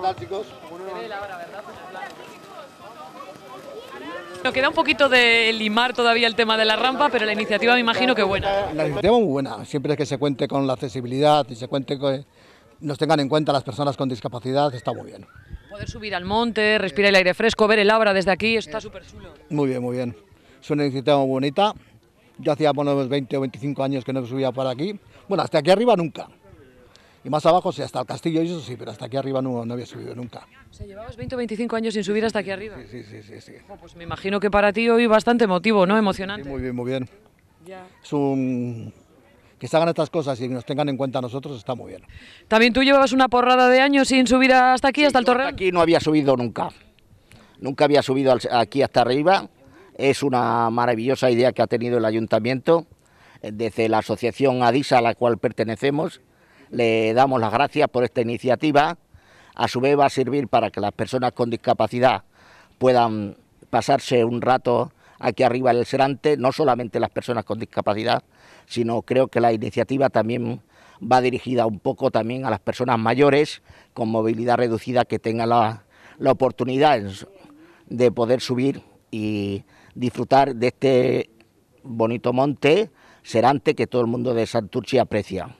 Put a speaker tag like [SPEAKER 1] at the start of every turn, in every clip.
[SPEAKER 1] tal, chicos. Nos queda un poquito de limar todavía el tema de la rampa, pero la iniciativa me imagino que buena.
[SPEAKER 2] La iniciativa muy buena, siempre que se cuente con la accesibilidad y se cuente que nos tengan en cuenta las personas con discapacidad, está muy bien.
[SPEAKER 1] Poder subir al monte, respirar el aire fresco, ver el Abra desde aquí, está eh, súper chulo.
[SPEAKER 2] Muy bien, muy bien. Es una iniciativa muy bonita. Yo hacía unos 20 o 25 años que no subía para aquí. Bueno, hasta aquí arriba nunca y más abajo, sí,
[SPEAKER 1] hasta el castillo y eso sí, pero hasta aquí arriba no, había subido nunca. O sea, llevabas 20 o 25 años sin subir hasta aquí arriba. Sí, sí, sí. sí, pues me imagino que para ti hoy bastante emotivo, ¿no? Emocionante. muy bien, muy bien. Ya. que se hagan estas cosas y nos tengan en cuenta nosotros está muy bien. También
[SPEAKER 2] tú llevabas una porrada de años sin subir hasta aquí, hasta el torreón. Aquí no había subido nunca. Nunca había subido aquí hasta arriba. Es una maravillosa idea que ha tenido el ayuntamiento eh, desde la asociación ADISA a la cual pertenecemos le damos las gracias por esta iniciativa. A su vez va a servir para que las personas con discapacidad puedan pasarse un rato aquí arriba en el Serante, no solamente las personas con discapacidad, sino creo que la iniciativa también va dirigida un poco también a las personas mayores con movilidad reducida que tengan la, la oportunidad de poder subir y disfrutar de este bonito monte Serante que todo el mundo de Santurce aprecia.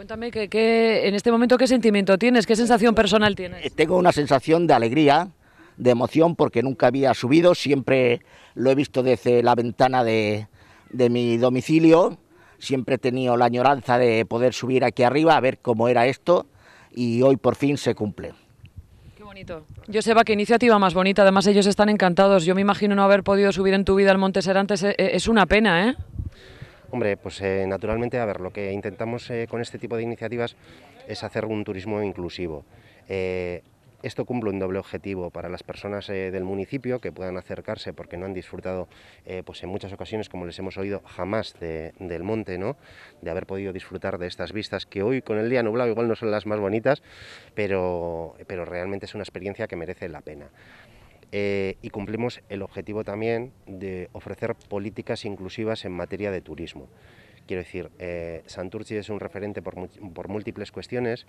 [SPEAKER 1] Cuéntame que, en este momento qué sentimiento tienes, qué sensación personal tienes.
[SPEAKER 2] Eh, tengo una sensación de alegría, de emoción, porque nunca había subido, siempre lo he visto desde la ventana de, de mi domicilio, siempre he tenido la añoranza de poder subir aquí arriba a ver cómo era esto y hoy por fin se cumple.
[SPEAKER 1] Qué bonito. Joseba, qué iniciativa más bonita. Además, ellos están encantados. Yo me imagino no haber podido subir en tu vida al Monte Serantes. Eh, es una pena, ¿eh?
[SPEAKER 3] Hombre, pues eh, naturalmente, a ver, lo que intentamos eh, con este tipo de iniciativas es hacer un turismo inclusivo. Eh, esto cumple un doble objetivo para las personas del municipio que puedan acercarse porque no han disfrutado, pues en muchas ocasiones, como les hemos oído, jamás del monte, ¿no? De haber podido disfrutar de estas vistas que hoy con el día nublado igual no son las más bonitas, pero, pero realmente es una experiencia que merece la pena. Eh, y cumplimos el objetivo también de ofrecer políticas inclusivas en materia de turismo. Quiero decir, eh, Santurci es un referente por, múltiples cuestiones.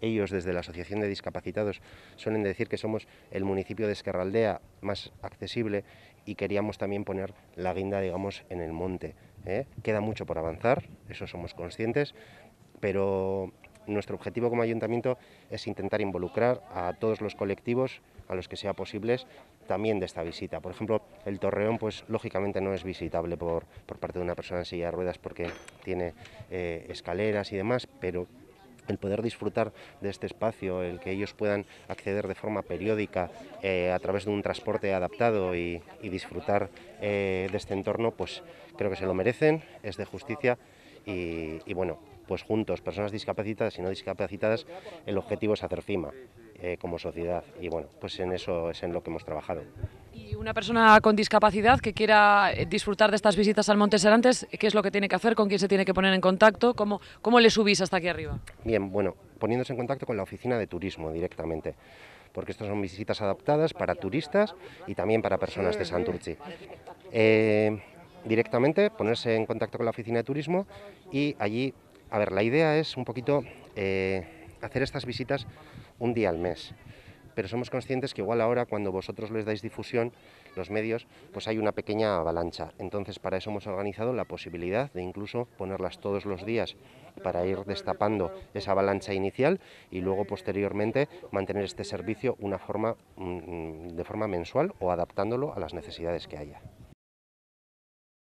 [SPEAKER 3] Ellos, desde la Asociación de Discapacitados, suelen decir que somos el municipio de Esquerraldea más accesible y queríamos también poner la guinda, digamos, en el monte. ¿eh? Queda mucho por avanzar, eso somos conscientes, pero nuestro objetivo como ayuntamiento es intentar involucrar a todos los colectivos a los que sea posibles también de esta visita. Por ejemplo, el Torreón, pues lógicamente no es visitable por, parte de una persona en silla de ruedas porque tiene eh, escaleras y demás, pero el poder disfrutar de este espacio, el que ellos puedan acceder de forma periódica eh, a través de un transporte adaptado y, disfrutar eh, de este entorno, pues creo que se lo merecen, es de justicia y bueno, pues juntos, personas discapacitadas y no discapacitadas, el objetivo es hacer cima eh, como sociedad. Y bueno, pues en eso es en lo que hemos trabajado.
[SPEAKER 1] Y una persona con discapacidad que quiera eh, disfrutar de estas visitas al Monte Serantes, ¿qué es lo que tiene que hacer? ¿Con quién se tiene que poner en contacto? ¿Cómo, le subís hasta aquí arriba?
[SPEAKER 3] Bien, bueno, poniéndose en contacto con la oficina de turismo directamente porque estas son visitas adaptadas para turistas y también para personas de Santurci. Eh, directamente ponerse en contacto con la oficina de turismo y allí a ver, la idea es un poquito eh, hacer estas visitas un día al mes, pero somos conscientes que igual ahora cuando vosotros les dais difusión, los medios, pues hay una pequeña avalancha. Entonces para eso hemos organizado la posibilidad de incluso ponerlas todos los días para ir destapando esa avalancha inicial y luego posteriormente mantener este servicio una forma, mm, de forma mensual o adaptándolo a las necesidades que haya.